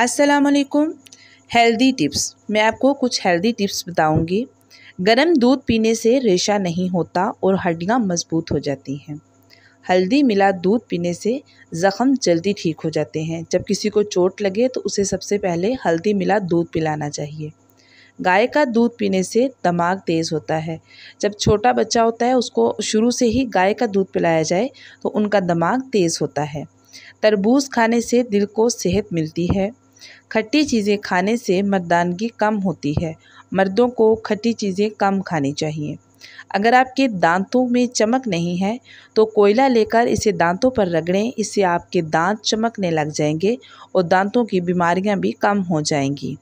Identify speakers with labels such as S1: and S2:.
S1: अस्सलाम वालेकुम healthy tips मैं आपको कुछ हेल्दी टिप्स बताऊंगी गर्म दूध पीने से रेशा नहीं होता और हड्डियां मजबूत हो जाती हैं हल्दी मिला दूध पीने से ज़ख़म जल्दी ठीक हो जाते हैं जब किसी को चोट लगे तो उसे सबसे पहले हल्दी मिला दूध पिलाना चाहिए गाय का दूध पीने से दिमाग तेज़ होता है जब छोटा बच्चा होता है उसको शुरू से ही गाय का दूध पिलाया जाए तो उनका दिमाग तेज़ होता है तरबूज खाने से दिल को सेहत मिलती है खट्टी चीज़ें खाने से मर्दानगी कम होती है मर्दों को खट्टी चीज़ें कम खानी चाहिए अगर आपके दांतों में चमक नहीं है तो कोयला लेकर इसे दांतों पर रगड़ें इससे आपके दांत चमकने लग जाएंगे और दांतों की बीमारियां भी कम हो जाएंगी